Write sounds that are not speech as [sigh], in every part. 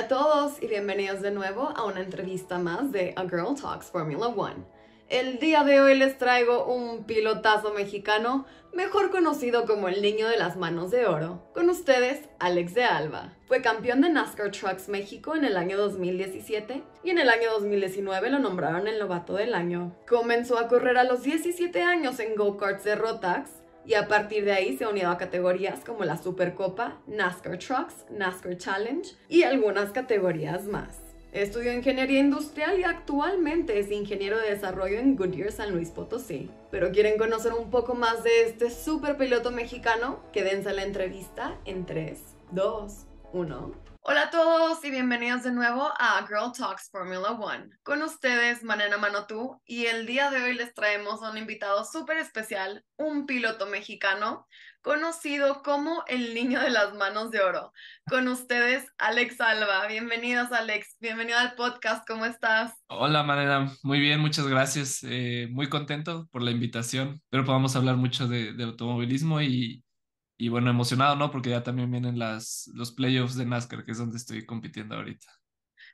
Hola a todos y bienvenidos de nuevo a una entrevista más de A Girl Talks Formula One. El día de hoy les traigo un pilotazo mexicano, mejor conocido como el Niño de las Manos de Oro. Con ustedes, Alex de Alba. Fue campeón de NASCAR Trucks México en el año 2017 y en el año 2019 lo nombraron el novato del año. Comenzó a correr a los 17 años en go-karts de Rotax y a partir de ahí se ha unido a categorías como la Supercopa, NASCAR Trucks, NASCAR Challenge y algunas categorías más. Estudió ingeniería industrial y actualmente es ingeniero de desarrollo en Goodyear San Luis Potosí. Pero quieren conocer un poco más de este super piloto mexicano, quédense a la entrevista en 3, 2, 1. Hola a todos y bienvenidos de nuevo a Girl Talks Formula One. Con ustedes, Manena Tú y el día de hoy les traemos un invitado súper especial, un piloto mexicano conocido como el niño de las manos de oro. Con ustedes, Alex Alba. Bienvenidos, Alex. Bienvenido al podcast. ¿Cómo estás? Hola, Manena. Muy bien, muchas gracias. Eh, muy contento por la invitación. Pero podamos hablar mucho de automovilismo y, y bueno, emocionado, ¿no? Porque ya también vienen las, los playoffs de NASCAR, que es donde estoy compitiendo ahorita.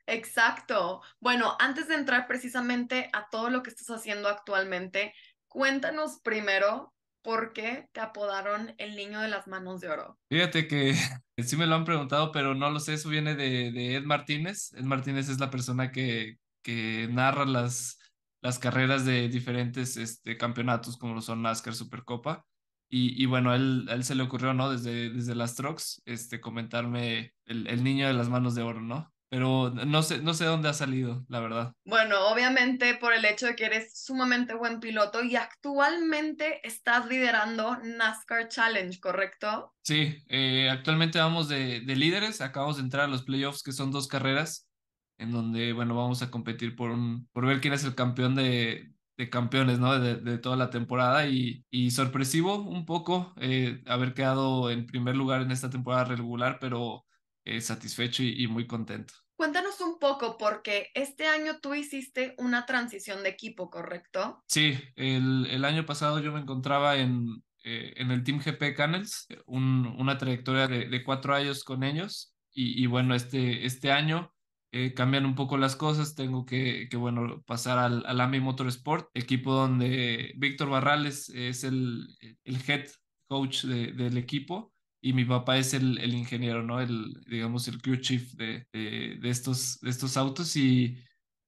Exacto. Bueno, antes de entrar precisamente a todo lo que estás haciendo actualmente, cuéntanos primero por qué te apodaron el niño de las manos de oro. Fíjate que [laughs] sí me lo han preguntado, pero no lo sé, eso viene de, Ed Martínez. Ed Martínez es la persona que, que narra las, las carreras de diferentes este, campeonatos, como lo son NASCAR, Supercopa. Y, bueno, él, él se le ocurrió, ¿no? Desde, desde las trucks este, comentarme el, niño de las manos de oro, ¿no? pero no sé, no sé dónde ha salido, la verdad. Bueno, obviamente por el hecho de que eres sumamente buen piloto y actualmente estás liderando NASCAR Challenge, ¿correcto? Sí, eh, actualmente vamos de, líderes, acabamos de entrar a los playoffs que son dos carreras, en donde, bueno, vamos a competir por, por ver quién es el campeón de, de campeones, ¿no? De, toda la temporada y, sorpresivo un poco eh, haber quedado en primer lugar en esta temporada regular, pero eh, satisfecho y, muy contento. Cuéntanos un poco, porque este año tú hiciste una transición de equipo, ¿correcto? Sí, el, año pasado yo me encontraba en, eh, en el Team GP Canels, una trayectoria de, cuatro años con ellos y, y bueno, este, este año eh, cambian un poco las cosas. Tengo que, que bueno, pasar al, AMI Motorsport, equipo donde Víctor Barrales es el, el head coach del equipo y mi papá es el, ingeniero, ¿no? El, digamos, el crew chief de, estos, estos autos y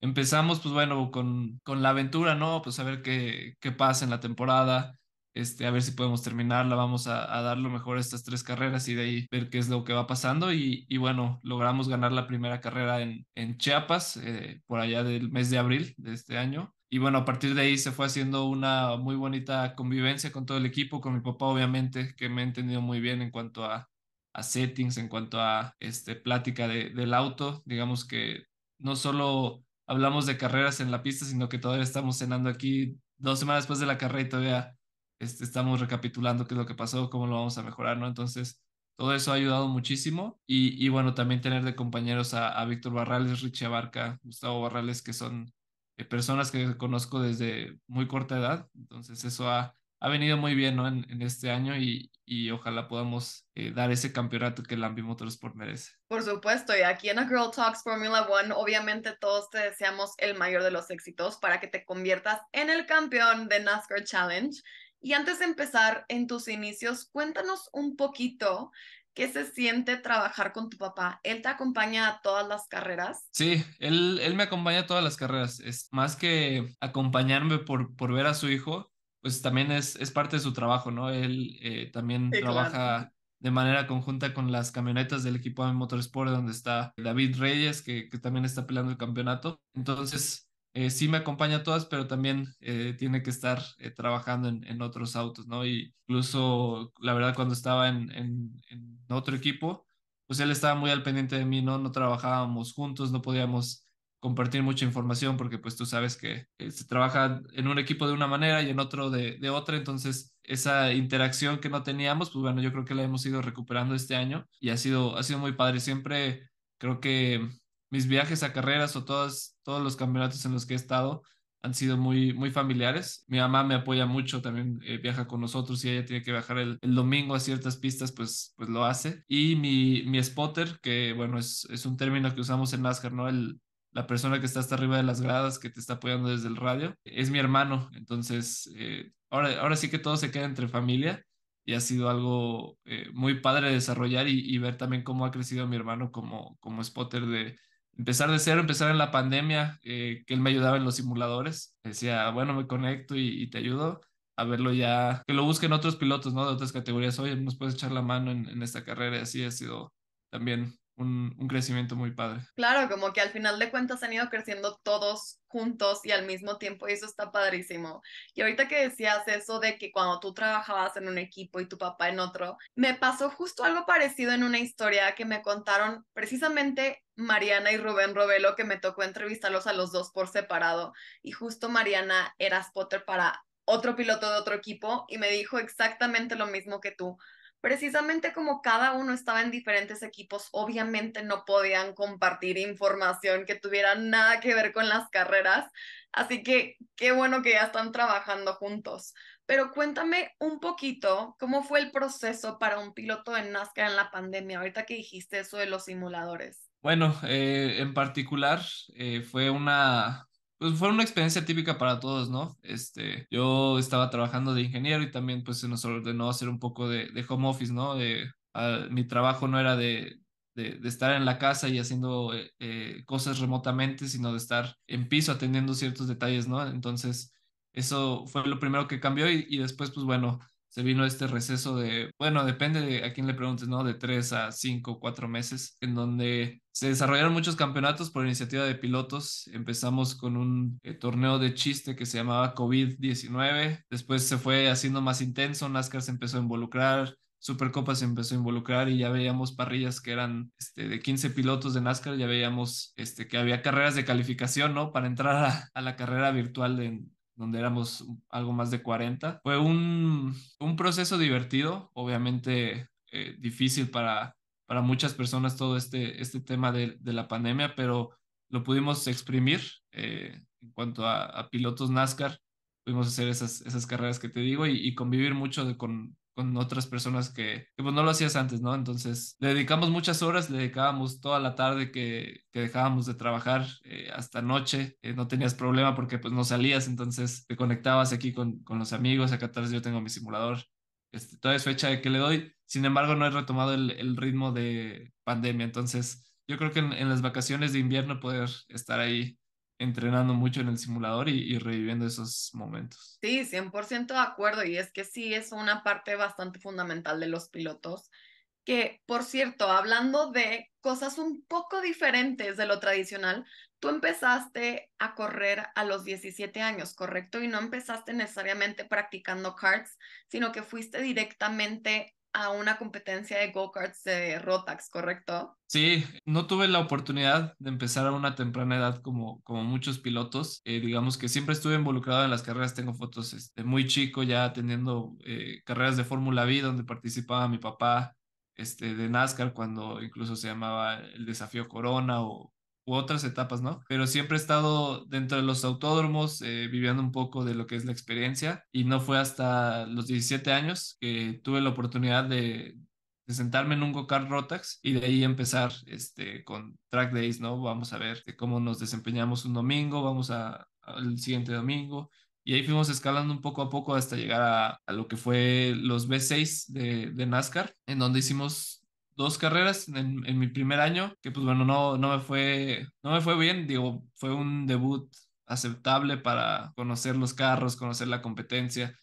empezamos, pues bueno, con, con la aventura, ¿no? Pues a ver qué, qué pasa en la temporada. Este, a ver si podemos terminarla, vamos a, dar lo mejor a estas tres carreras y de ahí ver qué es lo que va pasando. Y, y bueno, logramos ganar la primera carrera en, en Chiapas, eh, por allá del mes de abril de este año. Y bueno, a partir de ahí se fue haciendo una muy bonita convivencia con todo el equipo, con mi papá obviamente, que me ha entendido muy bien en cuanto a, a settings, en cuanto a este, plática de, del auto. Digamos que no solo hablamos de carreras en la pista, sino que todavía estamos cenando aquí dos semanas después de la carrera y todavía este, estamos recapitulando qué es lo que pasó, cómo lo vamos a mejorar, ¿no? Entonces, todo eso ha ayudado muchísimo y, bueno, también tener de compañeros a, Víctor Barrales, Richie Abarca, Gustavo Barrales, que son eh, personas que conozco desde muy corta edad, entonces eso ha, ha venido muy bien ¿no? en, este año y, ojalá podamos eh, dar ese campeonato que el Motorsport merece. Por supuesto, y aquí en A Girl Talks Formula One, obviamente todos te deseamos el mayor de los éxitos para que te conviertas en el campeón de NASCAR Challenge. Y antes de empezar en tus inicios, cuéntanos un poquito ¿Qué se siente trabajar con tu papá? ¿Él te acompaña a todas las carreras? Sí, él, él me acompaña a todas las carreras. Es más que acompañarme por, por ver a su hijo, pues también es, es parte de su trabajo, ¿no? Él eh, también trabaja de manera conjunta con las camionetas del equipo de Motorsport, donde está David Reyes, que, que también está peleando el campeonato. Entonces, eh, sí me acompaña a todas, pero también eh, tiene que estar eh, trabajando en, en, otros autos, ¿no? Y incluso, la verdad, cuando estaba en, en, otro equipo, pues él estaba muy al pendiente de mí, ¿no? No trabajábamos juntos, no podíamos compartir mucha información porque pues tú sabes que se trabaja en un equipo de una manera y en otro de, otra, entonces esa interacción que no teníamos, pues bueno, yo creo que la hemos ido recuperando este año y ha sido, ha sido muy padre. Siempre creo que mis viajes a carreras o todas todos los campeonatos en los que he estado han sido muy, muy familiares. Mi mamá me apoya mucho, también eh, viaja con nosotros y ella tiene que viajar el, domingo a ciertas pistas, pues, pues lo hace. Y mi, mi spotter, que bueno, es, es un término que usamos en NASCAR, ¿no? El, la persona que está hasta arriba de las gradas, que te está apoyando desde el radio, es mi hermano. Entonces, eh, ahora, ahora sí que todo se queda entre familia y ha sido algo eh, muy padre desarrollar y, y, ver también cómo ha crecido mi hermano como, como spotter de, empezar de cero, empezar en la pandemia, eh, que él me ayudaba en los simuladores. Decía, bueno, me conecto y, te ayudo a verlo ya, que lo busquen otros pilotos, ¿no? De otras categorías. Oye, nos puedes echar la mano en, en esta carrera. Y así ha sido también un, crecimiento muy padre. Claro, como que al final de cuentas han ido creciendo todos juntos y al mismo tiempo, y eso está padrísimo. Y ahorita que decías eso de que cuando tú trabajabas en un equipo y tu papá en otro, me pasó justo algo parecido en una historia que me contaron precisamente Mariana y Rubén Robelo, que me tocó entrevistarlos a los dos por separado, y justo Mariana era spotter para otro piloto de otro equipo y me dijo exactamente lo mismo que tú precisamente como cada uno estaba en diferentes equipos, obviamente no podían compartir información que tuviera nada que ver con las carreras, así que qué bueno que ya están trabajando juntos. Pero cuéntame un poquito cómo fue el proceso para un piloto en NASCAR en la pandemia, ahorita que dijiste eso de los simuladores. Bueno, eh, en particular eh, fue una, pues fue una experiencia típica para todos, ¿no? Este, yo estaba trabajando de ingeniero y también pues se nos ordenó hacer un poco de, de home office, ¿no? De, mi trabajo no era de, de, estar en la casa y haciendo eh, eh, cosas remotamente, sino de estar en piso atendiendo ciertos detalles, ¿no? Entonces, eso fue lo primero que cambió y, y después, pues bueno, se vino este receso de, bueno, depende de a quién le preguntes, ¿no? De tres a cinco, cuatro meses, en donde se desarrollaron muchos campeonatos por iniciativa de pilotos. Empezamos con un eh, torneo de chiste que se llamaba COVID-19, después se fue haciendo más intenso, NASCAR se empezó a involucrar, Supercopa se empezó a involucrar y ya veíamos parrillas que eran este, de 15 pilotos de NASCAR, ya veíamos este, que había carreras de calificación, ¿no? Para entrar a, a la carrera virtual de, donde éramos algo más de 40. Fue un, proceso divertido, obviamente eh, difícil para, para muchas personas todo este, este tema de, la pandemia, pero lo pudimos exprimir eh, en cuanto a, pilotos NASCAR. Pudimos hacer esas, esas carreras que te digo y, y convivir mucho con, con otras personas que, pues no lo hacías antes, ¿no? Entonces, le dedicamos muchas horas, le dedicábamos toda la tarde que, que dejábamos de trabajar eh, hasta noche, eh, no tenías problema porque pues no salías, entonces te conectabas aquí con, con los amigos, acá atrás yo tengo mi simulador, este, toda es fecha de que le doy, sin embargo no he retomado el, ritmo de pandemia, entonces yo creo que en, en, las vacaciones de invierno poder estar ahí entrenando mucho en el simulador y, reviviendo esos momentos. Sí, 100% de acuerdo. Y es que sí, es una parte bastante fundamental de los pilotos. Que, por cierto, hablando de cosas un poco diferentes de lo tradicional, tú empezaste a correr a los 17 años, ¿correcto? Y no empezaste necesariamente practicando karts, sino que fuiste directamente a una competencia de go-karts de Rotax, ¿correcto? Sí, no tuve la oportunidad de empezar a una temprana edad como, como muchos pilotos. Eh, digamos que siempre estuve involucrado en las carreras, tengo fotos este, muy chico ya teniendo eh, carreras de Fórmula V donde participaba mi papá este, de NASCAR cuando incluso se llamaba el desafío Corona o u otras etapas, ¿no? Pero siempre he estado dentro de los autódromos, eh, viviendo un poco de lo que es la experiencia y no fue hasta los 17 años que tuve la oportunidad de, sentarme en un go-kart Rotax y de ahí empezar este, con track days, ¿no? Vamos a ver este, cómo nos desempeñamos un domingo, vamos a, al siguiente domingo. Y ahí fuimos escalando un poco a poco hasta llegar a, lo que fue los B6 de, de NASCAR, en donde hicimos dos carreras en, mi primer año, que pues bueno, no, no, me fue, no me fue bien, digo, fue un debut aceptable para conocer los carros, conocer la competencia.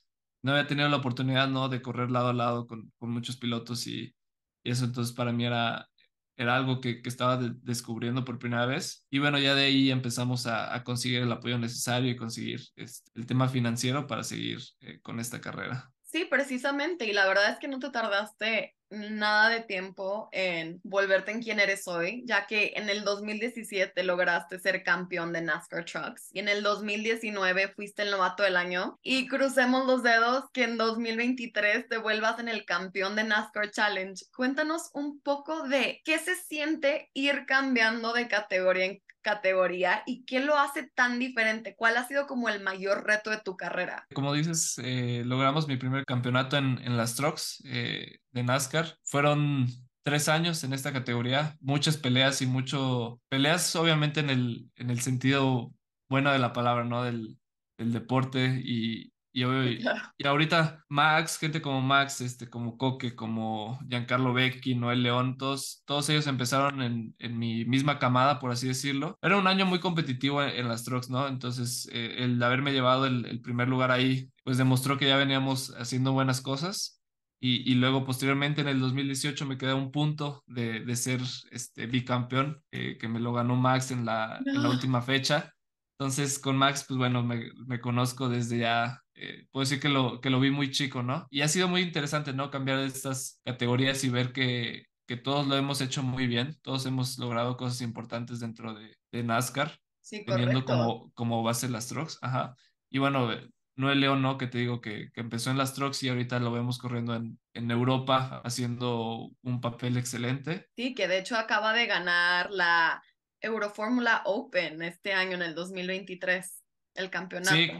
No había tenido la oportunidad, ¿no?, de correr lado a lado con, con muchos pilotos y, eso entonces para mí era, era algo que, que estaba descubriendo por primera vez. Y bueno, ya de ahí empezamos a, a conseguir el apoyo necesario y conseguir este, el tema financiero para seguir eh, con esta carrera. Sí, precisamente. Y la verdad es que no te tardaste nada de tiempo en volverte en quien eres hoy, ya que en el 2017 lograste ser campeón de NASCAR Trucks y en el 2019 fuiste el novato del año. Y crucemos los dedos que en 2023 te vuelvas en el campeón de NASCAR Challenge. Cuéntanos un poco de qué se siente ir cambiando de categoría en categoría y qué lo hace tan diferente? ¿Cuál ha sido como el mayor reto de tu carrera? Como dices, eh, logramos mi primer campeonato en, las trucks eh, de NASCAR. Fueron tres años en esta categoría, muchas peleas y mucho, peleas obviamente en el, en el sentido bueno de la palabra, ¿no? del deporte y, y, [laughs] y ahorita Max, gente como Max, este, como Coque, como Giancarlo Becchi, Noel León, todos, ellos empezaron en, en, mi misma camada, por así decirlo. Era un año muy competitivo en, las trucks, ¿no? Entonces, eh, el haberme llevado el, primer lugar ahí, pues demostró que ya veníamos haciendo buenas cosas. Y, y luego, posteriormente, en el 2018, me quedé a un punto de, de ser este, bicampeón, eh, que me lo ganó Max en la, en la última fecha. Entonces, con Max, pues bueno, me, me conozco desde ya eh, puedo decir que lo, que lo vi muy chico, ¿no? Y ha sido muy interesante, ¿no? Cambiar estas categorías y ver que, que todos lo hemos hecho muy bien, todos hemos logrado cosas importantes dentro de, de NASCAR, sí, teniendo como, como base las trucks, ajá. Y bueno, no eh, Noel Leo, ¿no? Que te digo que, que, empezó en las trucks y ahorita lo vemos corriendo en, en, Europa, haciendo un papel excelente. Sí, que de hecho acaba de ganar la Eurofórmula Open este año, en el 2023, el campeonato. Sí,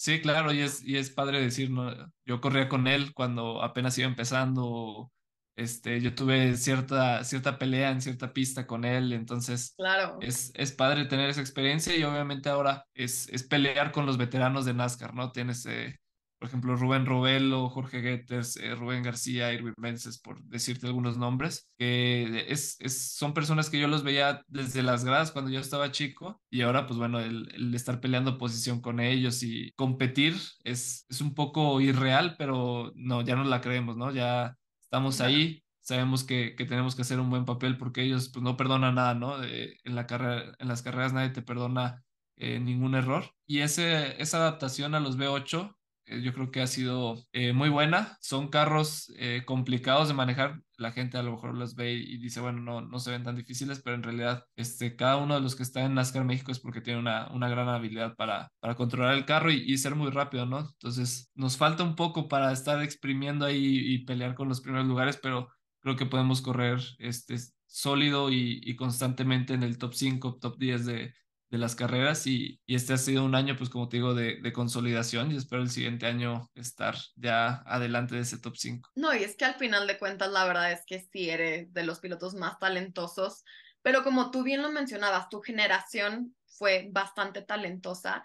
Sí, claro, y es, y es padre decir, ¿no? yo corría con él cuando apenas iba empezando, este, yo tuve cierta, cierta pelea en cierta pista con él, entonces claro. es, es padre tener esa experiencia y obviamente ahora es, es pelear con los veteranos de NASCAR, ¿no? Tienes eh, por ejemplo, Rubén Robelo, Jorge Getters, eh, Rubén García, Irving Vences, por decirte algunos nombres, que es, es, son personas que yo los veía desde las gradas cuando yo estaba chico y ahora, pues bueno, el, estar peleando posición con ellos y competir es, es un poco irreal, pero no, ya no la creemos, ¿no? Ya estamos ahí, sabemos que, que, tenemos que hacer un buen papel porque ellos pues, no perdonan nada, ¿no? en, la carrera, en las carreras nadie te perdona eh, ningún error. Y ese, esa adaptación a los B8 eh, yo creo que ha sido eh, muy buena. Son carros eh, complicados de manejar. La gente a lo mejor los ve y dice, bueno, no, no se ven tan difíciles, pero en realidad este, cada uno de los que está en NASCAR México es porque tiene una, una gran habilidad para, para controlar el carro y, ser muy rápido, ¿no? Entonces nos falta un poco para estar exprimiendo ahí y pelear con los primeros lugares, pero creo que podemos correr este, sólido y, y constantemente en el top 5, top 10 de, de las carreras y, este ha sido un año, pues como te digo, de, de, consolidación y espero el siguiente año estar ya adelante de ese top 5. No, y es que al final de cuentas la verdad es que sí eres de los pilotos más talentosos, pero como tú bien lo mencionabas, tu generación fue bastante talentosa,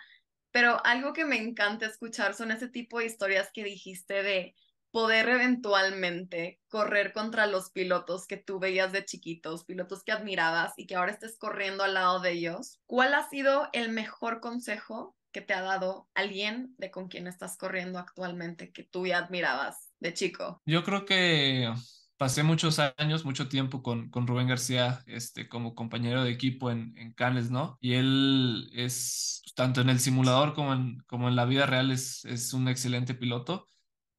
pero algo que me encanta escuchar son ese tipo de historias que dijiste de poder eventualmente correr contra los pilotos que tú veías de chiquitos, pilotos que admirabas y que ahora estés corriendo al lado de ellos, ¿cuál ha sido el mejor consejo que te ha dado alguien de con quien estás corriendo actualmente que tú ya admirabas de chico? Yo creo que pasé muchos años, mucho tiempo con, con Rubén García este, como compañero de equipo en, en Cannes, ¿no? Y él es, tanto en el simulador como en, como en la vida real, es, es un excelente piloto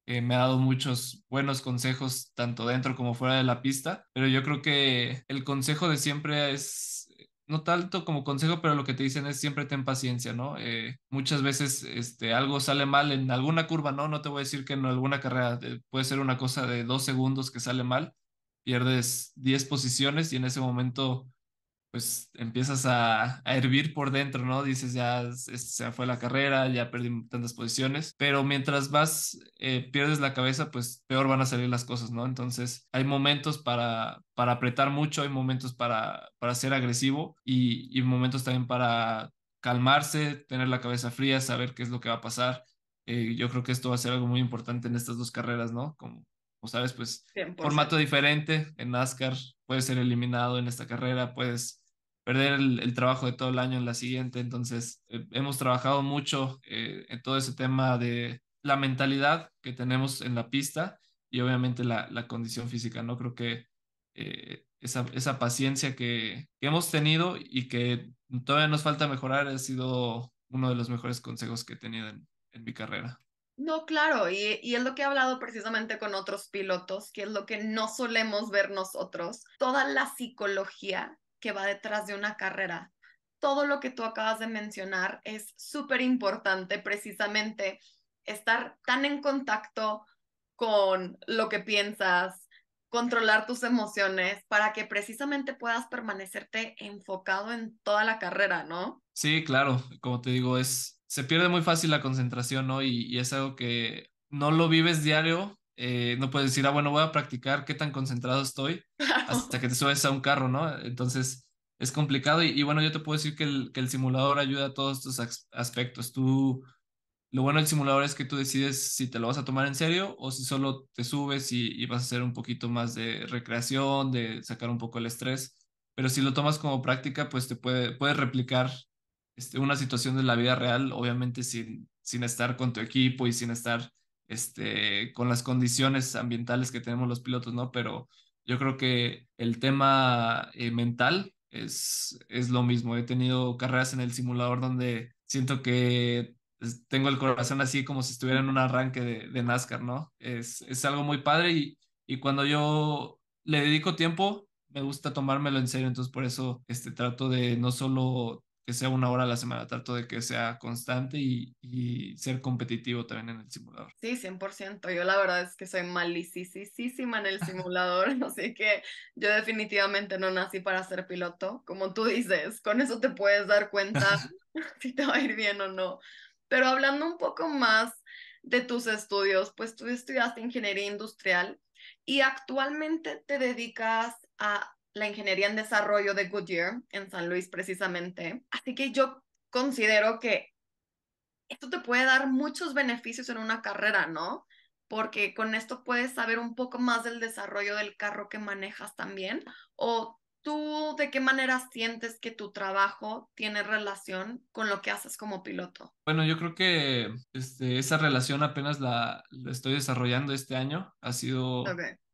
eh, me ha dado muchos buenos consejos, tanto dentro como fuera de la pista, pero yo creo que el consejo de siempre es no tanto como consejo, pero lo que te dicen es siempre ten paciencia, ¿no? Eh, muchas veces este, algo sale mal en alguna curva, ¿no? No te voy a decir que en alguna carrera eh, puede ser una cosa de dos segundos que sale mal, pierdes 10 posiciones y en ese momento pues empiezas a, a, hervir por dentro, ¿no? Dices, ya se fue la carrera, ya perdí tantas posiciones, pero mientras vas, eh, pierdes la cabeza, pues peor van a salir las cosas, ¿no? Entonces, hay momentos para, para apretar mucho, hay momentos para, para ser agresivo y, momentos también para calmarse, tener la cabeza fría, saber qué es lo que va a pasar. Eh, yo creo que esto va a ser algo muy importante en estas dos carreras, ¿no? Como, sabes, pues formato diferente en NASCAR, puedes ser eliminado en esta carrera, puedes perder el, trabajo de todo el año en la siguiente. Entonces, eh, hemos trabajado mucho eh, en todo ese tema de la mentalidad que tenemos en la pista y obviamente la, condición física, ¿no? Creo que eh, esa, paciencia que, hemos tenido y que todavía nos falta mejorar ha sido uno de los mejores consejos que he tenido en, mi carrera. No, claro, y, y, es lo que he hablado precisamente con otros pilotos, que es lo que no solemos ver nosotros, toda la psicología que va detrás de una carrera. Todo lo que tú acabas de mencionar es súper importante precisamente estar tan en contacto con lo que piensas, controlar tus emociones para que precisamente puedas permanecerte enfocado en toda la carrera, ¿no? Sí, claro, como te digo, es se pierde muy fácil la concentración, ¿no? Y, y es algo que no lo vives diario, eh, no puedes decir, ah, bueno, voy a practicar qué tan concentrado estoy [laughs] hasta que te subes a un carro, ¿no? Entonces es complicado y, bueno, yo te puedo decir que el, simulador ayuda a todos estos aspectos. Tú, lo bueno del simulador es que tú decides si te lo vas a tomar en serio o si solo te subes y, vas a hacer un poquito más de recreación, de sacar un poco el estrés. Pero si lo tomas como práctica, pues te puede, puedes replicar este, una situación de la vida real, obviamente sin, sin estar con tu equipo y sin estar este, con las condiciones ambientales que tenemos los pilotos, ¿no? Pero yo creo que el tema eh, mental es, es lo mismo. He tenido carreras en el simulador donde siento que pues, tengo el corazón así como si estuviera en un arranque de, de NASCAR, ¿no? Es, es, algo muy padre y, y cuando yo le dedico tiempo, me gusta tomármelo en serio, entonces por eso este, trato de no solo que sea una hora a la semana, trato de que sea constante y, y ser competitivo también en el simulador. Sí, 100%. Yo la verdad es que soy malicisísima en el [laughs] simulador, [laughs] así que yo definitivamente no nací para ser piloto, como tú dices, con eso te puedes dar cuenta [laughs] si te va a ir bien o no. Pero hablando un poco más de tus estudios, pues tú estudiaste ingeniería industrial y actualmente te dedicas a la ingeniería en desarrollo de Goodyear en San Luis precisamente. Así que yo considero que esto te puede dar muchos beneficios en una carrera, ¿no? Porque con esto puedes saber un poco más del desarrollo del carro que manejas también o tú de qué manera sientes que tu trabajo tiene relación con lo que haces como piloto. Bueno, yo creo que este, esa relación apenas la, estoy desarrollando este año. Ha sido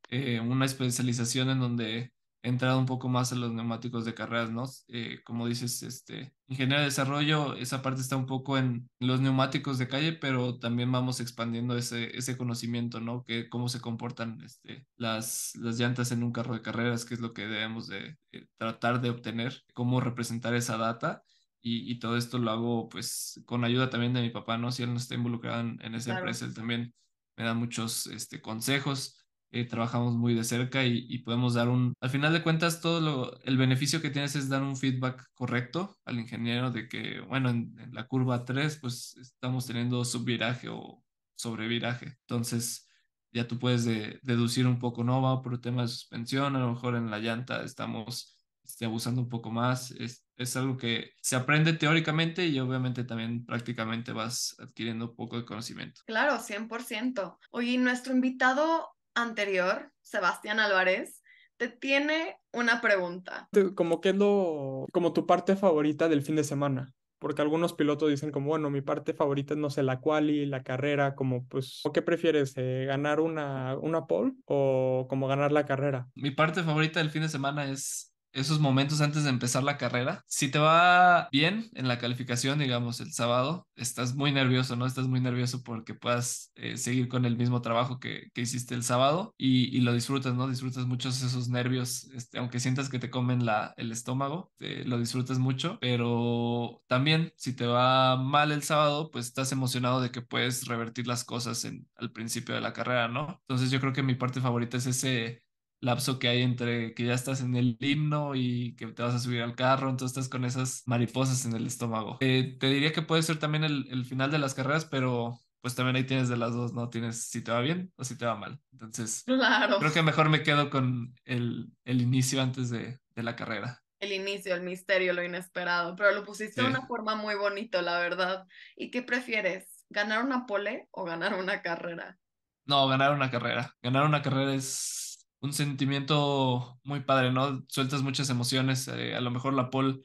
eh, una especialización en donde entrar un poco más en los neumáticos de carreras, ¿no? Eh, como dices, este, ingeniero de desarrollo, esa parte está un poco en los neumáticos de calle, pero también vamos expandiendo ese, ese conocimiento, ¿no? Que cómo se comportan este, las, las llantas en un carro de carreras, que es lo que debemos de, eh, tratar de obtener, cómo representar esa data. Y, todo esto lo hago pues con ayuda también de mi papá, ¿no? Si él no está involucrado en, esa empresa, él también me da muchos este, consejos eh, trabajamos muy de cerca y, podemos dar un, al final de cuentas, todo el beneficio que tienes es dar un feedback correcto al ingeniero de que, bueno, en, la curva 3, pues estamos teniendo subviraje o sobreviraje. Entonces, ya tú puedes deducir un poco, no, va por el tema de suspensión, a lo mejor en la llanta estamos este, abusando un poco más. Es, es algo que se aprende teóricamente y obviamente también prácticamente vas adquiriendo un poco de conocimiento. Claro, 100%. Oye, nuestro invitado anterior, Sebastián Álvarez, te tiene una pregunta. Como que es lo, como tu parte favorita del fin de semana porque algunos pilotos dicen como, bueno, mi parte favorita es, no sé, la quali, la carrera, como, pues, o ¿qué prefieres? Eh, ¿Ganar una, una pole o como ganar la carrera? Mi parte favorita del fin de semana es esos momentos antes de empezar la carrera. Si te va bien en la calificación, digamos, el sábado, estás muy nervioso, ¿no? Estás muy nervioso porque puedas eh, seguir con el mismo trabajo que, que hiciste el sábado y, lo disfrutas, ¿no? Disfrutas mucho esos nervios, este, aunque sientas que te comen la, el estómago, eh, lo disfrutas mucho, pero también si te va mal el sábado, pues estás emocionado de que puedes revertir las cosas en, al principio de la carrera, ¿no? Entonces yo creo que mi parte favorita es ese lapso que hay entre que ya estás en el himno y que te vas a subir al carro, entonces estás con esas mariposas en el estómago. Eh, te diría que puede ser también el, final de las carreras, pero pues también ahí tienes de las dos, ¿no? Tienes si te va bien o si te va mal. Entonces, claro. creo que mejor me quedo con el, el inicio antes de, la carrera. El inicio, el misterio, lo inesperado, pero lo pusiste de una forma muy bonito la verdad. ¿Y qué prefieres? ¿Ganar una pole o ganar una carrera? No, ganar una carrera. Ganar una carrera es un sentimiento muy padre, ¿no? Sueltas muchas emociones, eh, a lo mejor la pole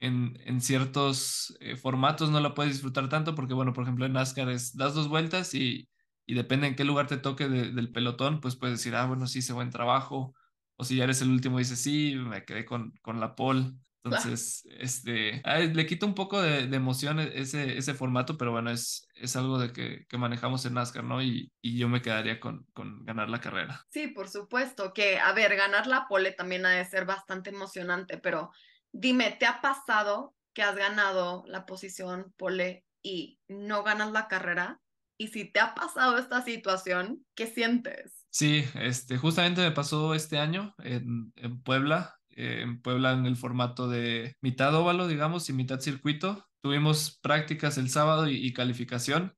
en, en ciertos eh, formatos no la puedes disfrutar tanto porque, bueno, por ejemplo, en NASCAR es, das dos vueltas y, y depende en qué lugar te toque del pelotón, pues puedes decir, ah, bueno, sí hice buen trabajo, o si ya eres el último dices, sí, me quedé con, con la pole. Ah. Entonces, este, le quita un poco de, de emoción e, ese, ese formato, pero bueno, es, es algo de que, manejamos en NASCAR, ¿no? Y, yo me quedaría con, con, ganar la carrera. Sí, por supuesto, que, a ver, ganar la pole también ha de ser bastante emocionante, pero dime, ¿te ha pasado que has ganado la posición pole y no ganas la carrera? Y si te ha pasado esta situación, ¿qué sientes? Sí, este, justamente me pasó este año en, en Puebla, eh, en Puebla en el formato de mitad óvalo, digamos, y mitad circuito tuvimos prácticas el sábado y, calificación.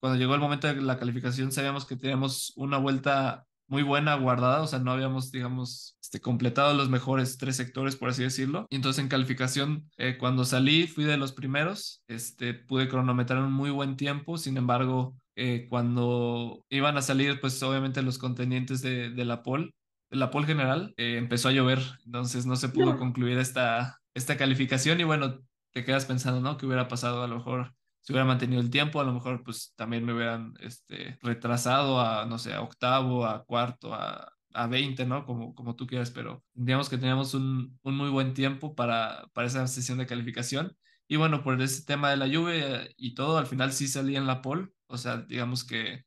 Cuando llegó el momento de la calificación sabíamos que teníamos una vuelta muy buena guardada, o sea, no habíamos, digamos, este, completado los mejores tres sectores, por así decirlo. Y entonces en calificación, eh, cuando salí, fui de los primeros, este, pude cronometrar un muy buen tiempo, sin embargo, eh, cuando iban a salir, pues obviamente los contendientes de, la POL, de la POL general, eh, empezó a llover, entonces no se pudo concluir esta, esta calificación y bueno, te quedas pensando, ¿no? ¿Qué hubiera pasado? A lo mejor si hubiera mantenido el tiempo, a lo mejor pues también me hubieran este, retrasado a, no sé, a octavo, a cuarto, a, a 20, ¿no? Como, como tú quieras, pero digamos que teníamos un, muy buen tiempo para, para esa sesión de calificación. Y bueno, por ese tema de la lluvia y todo, al final sí salí en la pole, o sea, digamos que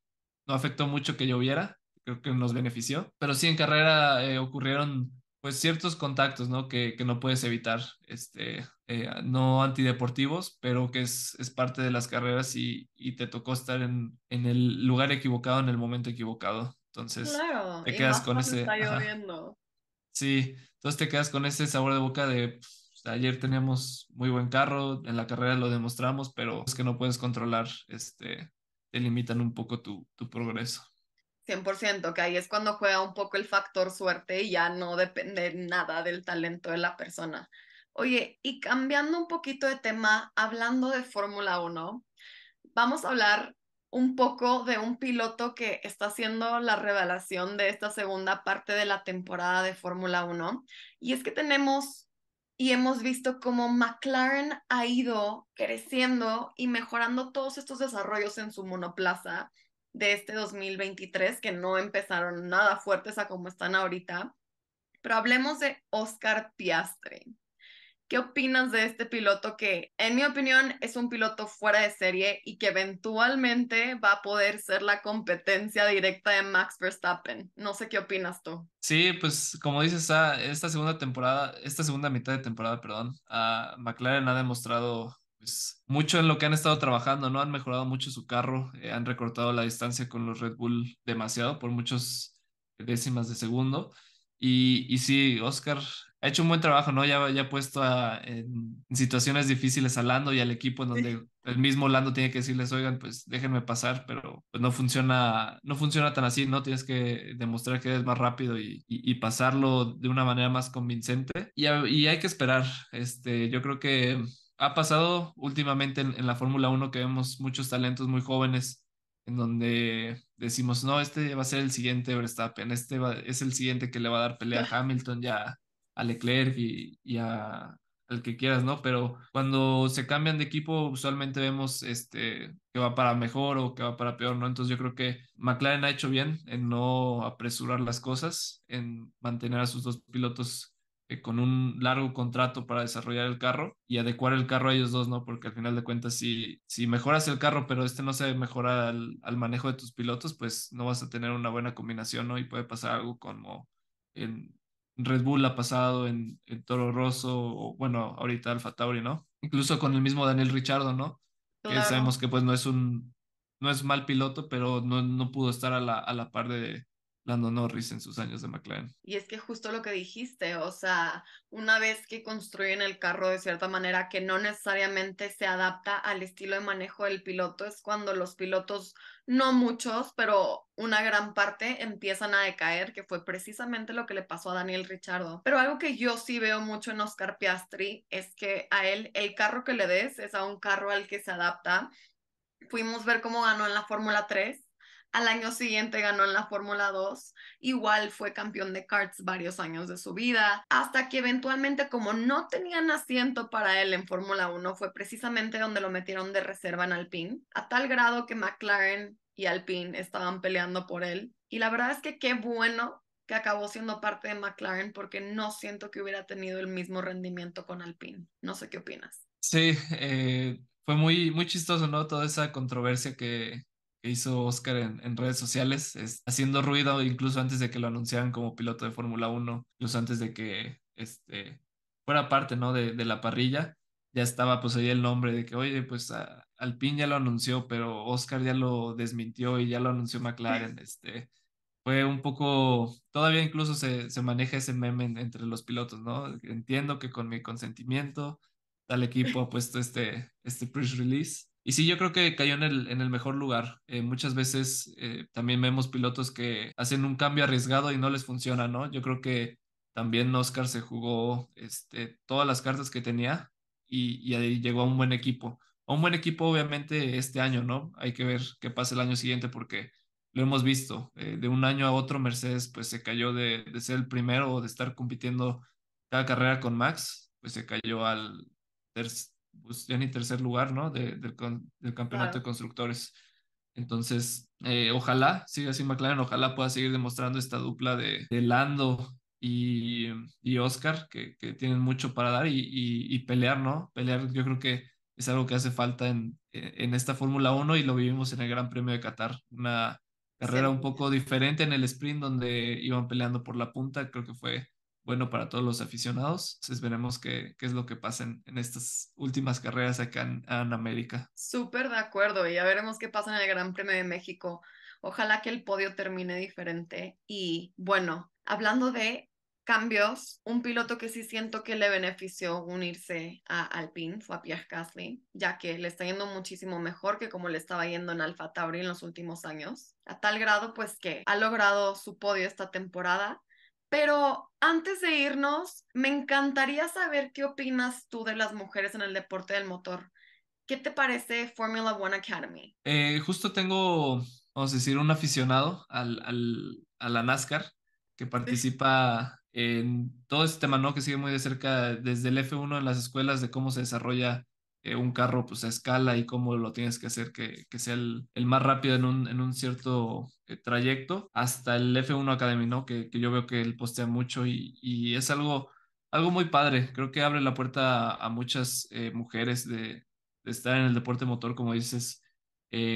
no afectó mucho que lloviera, creo que nos benefició, pero sí en carrera eh, ocurrieron pues ciertos contactos, ¿no? Que, que no puedes evitar, este, eh, no antideportivos, pero que es, es parte de las carreras y, y te tocó estar en, en, el lugar equivocado, en el momento equivocado. Entonces, te quedas con ese... Está Sí, entonces te quedas con ese sabor de boca de, pues, ayer teníamos muy buen carro, en la carrera lo demostramos, pero es que no puedes controlar, este, te limitan un poco tu, tu progreso. 100%, que ahí es cuando juega un poco el factor suerte y ya no depende nada del talento de la persona. Oye, y cambiando un poquito de tema, hablando de Fórmula 1, vamos a hablar un poco de un piloto que está haciendo la revelación de esta segunda parte de la temporada de Fórmula 1. Y es que tenemos y hemos visto cómo McLaren ha ido creciendo y mejorando todos estos desarrollos en su monoplaza de este 2023, que no empezaron nada fuertes a como están ahorita. Pero hablemos de Oscar Piastre. ¿Qué opinas de este piloto que, en mi opinión, es un piloto fuera de serie y que eventualmente va a poder ser la competencia directa de Max Verstappen? No sé qué opinas tú. Sí, pues como dices, esta segunda temporada, esta segunda mitad de temporada, perdón, a ah, McLaren ha demostrado pues, mucho en lo que han estado trabajando, ¿no? Han mejorado mucho su carro, eh, han recortado la distancia con los Red Bull demasiado por muchas décimas de segundo. Y, y sí, Oscar ha hecho un buen trabajo, ¿no? Ya ha puesto en, situaciones difíciles a Lando y al equipo en donde el mismo Lando tiene que decirles, oigan, pues déjenme pasar, pero pues, no funciona, no funciona tan así, ¿no? Tienes que demostrar que eres más rápido y, pasarlo de una manera más convincente. Y, y, hay que esperar, este, yo creo que ha pasado últimamente en, la Fórmula 1 que vemos muchos talentos muy jóvenes en donde decimos, no, este va a ser el siguiente Verstappen, este es el siguiente que le va a dar pelea a Hamilton ya a Leclerc y, a, al que quieras, ¿no? Pero cuando se cambian de equipo, usualmente vemos este, que va para mejor o que va para peor, ¿no? Entonces yo creo que McLaren ha hecho bien en no apresurar las cosas, en mantener a sus dos pilotos eh, con un largo contrato para desarrollar el carro y adecuar el carro a ellos dos, ¿no? Porque al final de cuentas, si, si mejoras el carro, pero este no se mejora al, al manejo de tus pilotos, pues no vas a tener una buena combinación, ¿no? Y puede pasar algo como en Red Bull ha pasado, en, Toro Rosso, o bueno, ahorita Alfa Tauri, ¿no? Incluso con el mismo Daniel Richardo, ¿no? Que sabemos que pues no es un, no es mal piloto, pero no, no pudo estar a la, a la par de, Lando Norris en sus años de McLaren. Y es que justo lo que dijiste, o sea, una vez que construyen el carro de cierta manera que no necesariamente se adapta al estilo de manejo del piloto, es cuando los pilotos, no muchos, pero una gran parte empiezan a decaer, que fue precisamente lo que le pasó a Daniel Richardo. Pero algo que yo sí veo mucho en Oscar Piastri es que a él el carro que le des es a un carro al que se adapta. fuimos ver cómo ganó en la Fórmula 3 al año siguiente ganó en la Fórmula 2, igual fue campeón de karts varios años de su vida, hasta que eventualmente como no tenían asiento para él en Fórmula 1, fue precisamente donde lo metieron de reserva en Alpine, a tal grado que McLaren y Alpine estaban peleando por él. Y la verdad es que qué bueno que acabó siendo parte de McLaren porque no siento que hubiera tenido el mismo rendimiento con Alpine. No sé qué opinas. Sí, eh, fue muy, muy chistoso, ¿no? Toda esa controversia que, que hizo Oscar en, redes sociales, haciendo ruido incluso antes de que lo anunciaran como piloto de Fórmula 1, incluso antes de que este, fuera parte ¿no? de, de la parrilla, ya estaba pues ahí el nombre de que, oye, pues Alpine ya lo anunció, pero Oscar ya lo desmintió y ya lo anunció McLaren. [laughs] Este, fue un poco, todavía incluso se, maneja ese meme entre los pilotos, ¿no? Entiendo que con mi consentimiento tal equipo ha puesto este, este press release y sí, yo creo que cayó en el, en el mejor lugar. Eh, muchas veces eh, también vemos pilotos que hacen un cambio arriesgado y no les funciona, ¿no? Yo creo que también Oscar se jugó este, todas las cartas que tenía y, ahí llegó a un buen equipo. A un buen equipo, obviamente, este año, ¿no? Hay que ver qué pasa el año siguiente porque lo hemos visto. Eh, de un año a otro, Mercedes pues se cayó de, de ser el primero o de estar compitiendo cada carrera con Max, pues se cayó al tercer pues, ya ni tercer lugar, ¿no? del, del, campeonato de constructores. Entonces, eh, ojalá siga así McLaren, ojalá pueda seguir demostrando esta dupla de, de Lando y, y Oscar, que, que, tienen mucho para dar y, y, pelear, ¿no? Pelear, yo creo que es algo que hace falta en, en esta Fórmula 1 y lo vivimos en el Gran Premio de Qatar, una carrera un poco diferente en el sprint donde iban peleando por la punta, creo que fue bueno para todos los aficionados. Pues, veremos qué, qué es lo que pasa en, estas últimas carreras acá en, América. Súper de acuerdo y ya veremos qué pasa en el Gran Premio de México. Ojalá que el podio termine diferente. Y bueno, hablando de cambios, un piloto que sí siento que le benefició unirse a Alpine fue Pierre Gasly, ya que le está yendo muchísimo mejor que como le estaba yendo en Alfa Tauri en los últimos años, a tal grado pues que ha logrado su podio esta temporada pero antes de irnos, me encantaría saber qué opinas tú de las mujeres en el deporte del motor. ¿Qué te parece Formula One Academy? Eh, justo tengo, vamos a decir, un aficionado a la NASCAR que participa en todo este tema, ¿no? Que sigue muy de cerca desde el F1 en las escuelas de cómo se desarrolla eh, un carro pues a escala y cómo lo tienes que hacer que, que sea el, más rápido en un, en un cierto eh, trayecto, hasta el F1 Academy, ¿no? Que, yo veo que él postea mucho y, es algo, algo muy padre. Creo que abre la puerta a, muchas eh, mujeres de, estar en el deporte motor, como dices.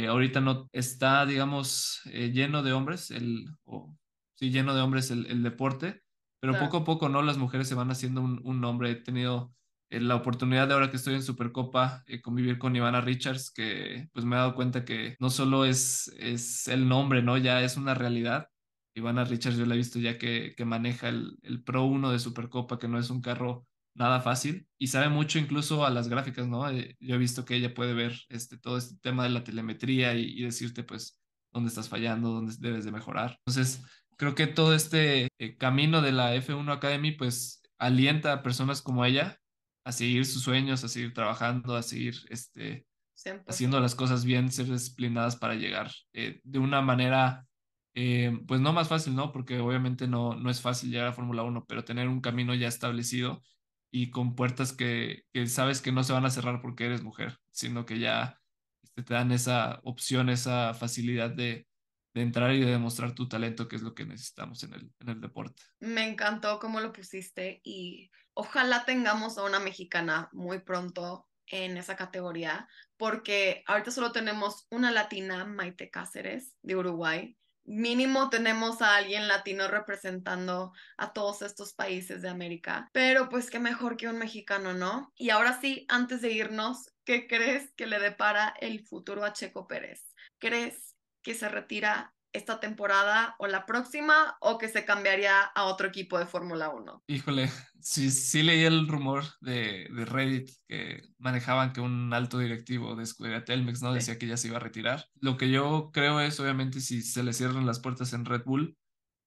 ahorita no está, digamos, lleno de hombres, el, sí, lleno de hombres el, deporte, pero poco a poco, ¿no? Las mujeres se van haciendo un, un nombre. He tenido eh, la oportunidad de ahora que estoy en Supercopa, eh, convivir con Ivana Richards, que pues me he dado cuenta que no solo es, es el nombre, ¿no? Ya es una realidad. Ivana Richards yo la he visto ya que, maneja el, Pro 1 de Supercopa, que no es un carro nada fácil y sabe mucho incluso a las gráficas, ¿no? Eh, yo he visto que ella puede ver este, todo este tema de la telemetría y, decirte pues dónde estás fallando, dónde debes de mejorar. Entonces, creo que todo este camino de la F1 Academy pues alienta a personas como ella a seguir sus sueños, a seguir trabajando, a seguir este, haciendo las cosas bien, ser disciplinadas para llegar eh, de una manera, eh, pues no más fácil, ¿no? Porque obviamente no, no es fácil llegar a Fórmula 1, pero tener un camino ya establecido y con puertas que, que, sabes que no se van a cerrar porque eres mujer, sino que ya este, te dan esa opción, esa facilidad de, de entrar y de demostrar tu talento, que es lo que necesitamos en el, en el deporte. Me encantó cómo lo pusiste y ojalá tengamos a una mexicana muy pronto en esa categoría, porque ahorita solo tenemos una latina, Maite Cáceres, de Uruguay. Mínimo tenemos a alguien latino representando a todos estos países de América, pero pues qué mejor que un mexicano, ¿no? Y ahora sí, antes de irnos, ¿qué crees que le depara el futuro a Checo Pérez? ¿Crees que se retira esta temporada o la próxima o que se cambiaría a otro equipo de Fórmula 1. Híjole, sí, sí leí el rumor de, Reddit que manejaban que un alto directivo de Escudería Telmex no decía que ya se iba a retirar. Lo que yo creo es, obviamente, si se le cierran las puertas en Red Bull,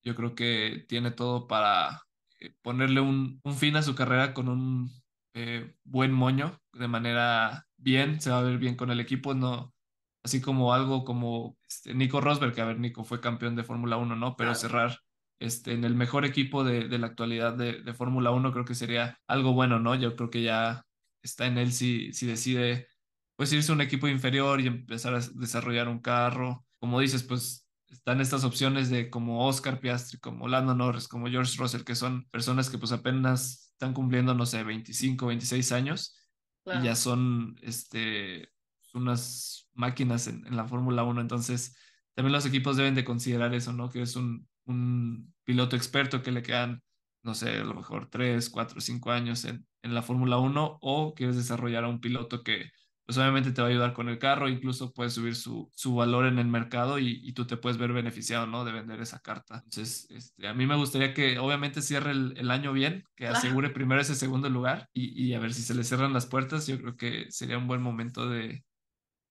yo creo que tiene todo para eh, ponerle un, fin a su carrera con un eh, buen moño, de manera bien, se va a ver bien con el equipo, no así como algo como este, Nico Rosberg, que a ver, Nico fue campeón de Fórmula 1, ¿no? Pero cerrar este, en el mejor equipo de, la actualidad de, Fórmula 1 creo que sería algo bueno, ¿no? Yo creo que ya está en él si, si decide pues irse a un equipo inferior y empezar a desarrollar un carro. Como dices, pues están estas opciones de como Oscar Piastri, como Lando Norris, como George Russell, que son personas que pues apenas están cumpliendo, no sé, 25, 26 años y ya son este unas máquinas en, la Fórmula 1. Entonces, también los equipos deben de considerar eso, ¿no? Que es un, un piloto experto que le quedan, no sé, a lo mejor 3, 4, 5 años en, en la Fórmula 1 o quieres desarrollar a un piloto que pues obviamente te va a ayudar con el carro, incluso puedes subir su, su valor en el mercado y, y, tú te puedes ver beneficiado, ¿no? De vender esa carta. Entonces, este, a mí me gustaría que obviamente cierre el, el año bien, que asegure primero ese segundo lugar y, y, a ver si se le cierran las puertas, yo creo que sería un buen momento de,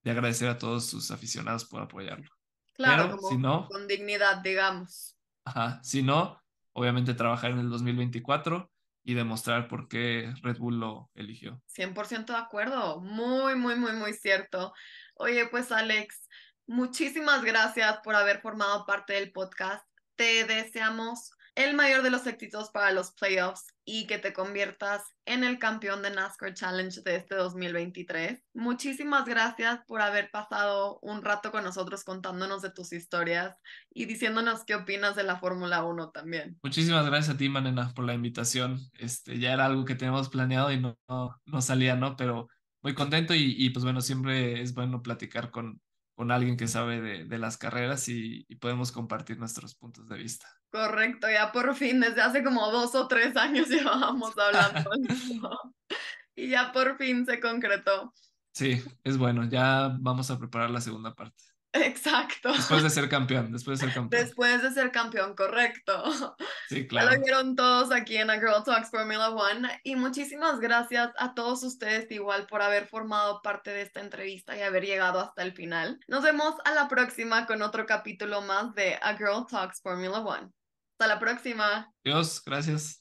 de agradecer a todos sus aficionados por apoyarlo. Claro, si no, con dignidad, digamos. Ajá, si no, obviamente trabajar en el 2024 y demostrar por qué Red Bull lo eligió. 100% de acuerdo, muy, muy, muy, muy cierto. Oye, pues Alex, muchísimas gracias por haber formado parte del podcast. Te deseamos el mayor de los éxitos para los playoffs y que te conviertas en el campeón de NASCAR Challenge de este 2023. Muchísimas gracias por haber pasado un rato con nosotros contándonos de tus historias y diciéndonos qué opinas de la Fórmula 1 también. Muchísimas gracias a ti, Manena, por la invitación. Este, ya era algo que teníamos planeado y no, no, salía, ¿no? Pero muy contento y, y, pues bueno, siempre es bueno platicar con, con alguien que sabe de, las carreras y, podemos compartir nuestros puntos de vista. Correcto, ya por fin, desde hace como dos o tres años [laughs] llevábamos hablando y ya por fin se concretó. Sí, es bueno, ya vamos a preparar la segunda parte. Exacto. Después de ser [laughs] campeón, después de ser campeón. Después de ser campeón, correcto. [laughs] Sí, claro. lo vieron todos aquí en A Girl Talks Formula One. Y muchísimas gracias a todos ustedes igual por haber formado parte de esta entrevista y haber llegado hasta el final. Nos vemos a la próxima con otro capítulo más de A Girl Talks Formula One. Hasta la próxima. Dios, gracias.